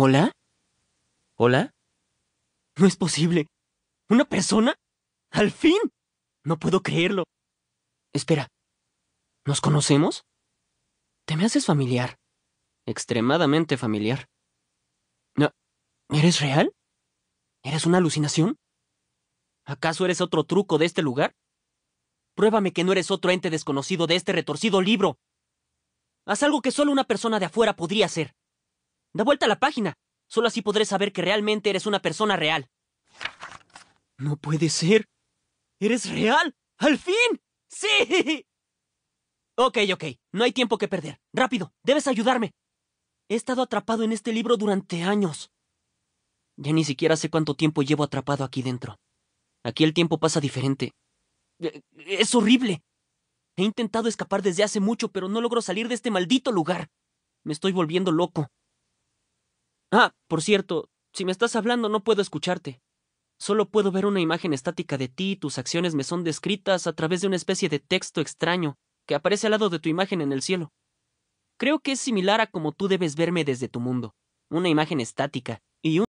¿Hola? ¿Hola? No es posible. ¿Una persona? ¡Al fin! No puedo creerlo. Espera. ¿Nos conocemos? Te me haces familiar. Extremadamente familiar. No. ¿Eres real? ¿Eres una alucinación? ¿Acaso eres otro truco de este lugar? Pruébame que no eres otro ente desconocido de este retorcido libro. Haz algo que solo una persona de afuera podría hacer. Da vuelta a la página. Solo así podré saber que realmente eres una persona real. No puede ser. ¿Eres real? ¡Al fin! ¡Sí! Ok, ok. No hay tiempo que perder. Rápido, debes ayudarme. He estado atrapado en este libro durante años. Ya ni siquiera sé cuánto tiempo llevo atrapado aquí dentro. Aquí el tiempo pasa diferente. Eh, es horrible. He intentado escapar desde hace mucho, pero no logro salir de este maldito lugar. Me estoy volviendo loco. Ah, por cierto, si me estás hablando no puedo escucharte. Solo puedo ver una imagen estática de ti y tus acciones me son descritas a través de una especie de texto extraño que aparece al lado de tu imagen en el cielo. Creo que es similar a como tú debes verme desde tu mundo, una imagen estática,